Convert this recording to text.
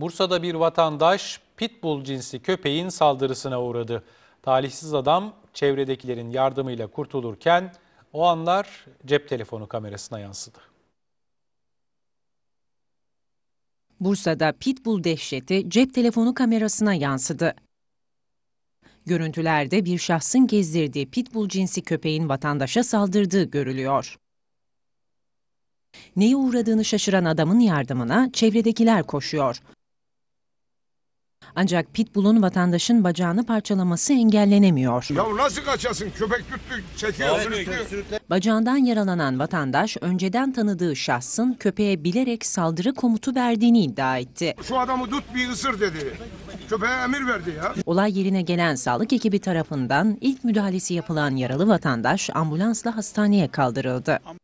Bursa'da bir vatandaş pitbull cinsi köpeğin saldırısına uğradı. Talihsiz adam çevredekilerin yardımıyla kurtulurken o anlar cep telefonu kamerasına yansıdı. Bursa'da pitbull dehşeti cep telefonu kamerasına yansıdı. Görüntülerde bir şahsın gezdirdiği pitbull cinsi köpeğin vatandaşa saldırdığı görülüyor. Neye uğradığını şaşıran adamın yardımına çevredekiler koşuyor. Ancak Pitbull'un vatandaşın bacağını parçalaması engellenemiyor. Ya nasıl kaçasın? Köpek tuttu, çekiyor, Bacağından yaralanan vatandaş önceden tanıdığı şahsın köpeğe bilerek saldırı komutu verdiğini iddia etti. Şu adamı tut bir ısır dedi. Köpeğe emir verdi ya. Olay yerine gelen sağlık ekibi tarafından ilk müdahalesi yapılan yaralı vatandaş ambulansla hastaneye kaldırıldı.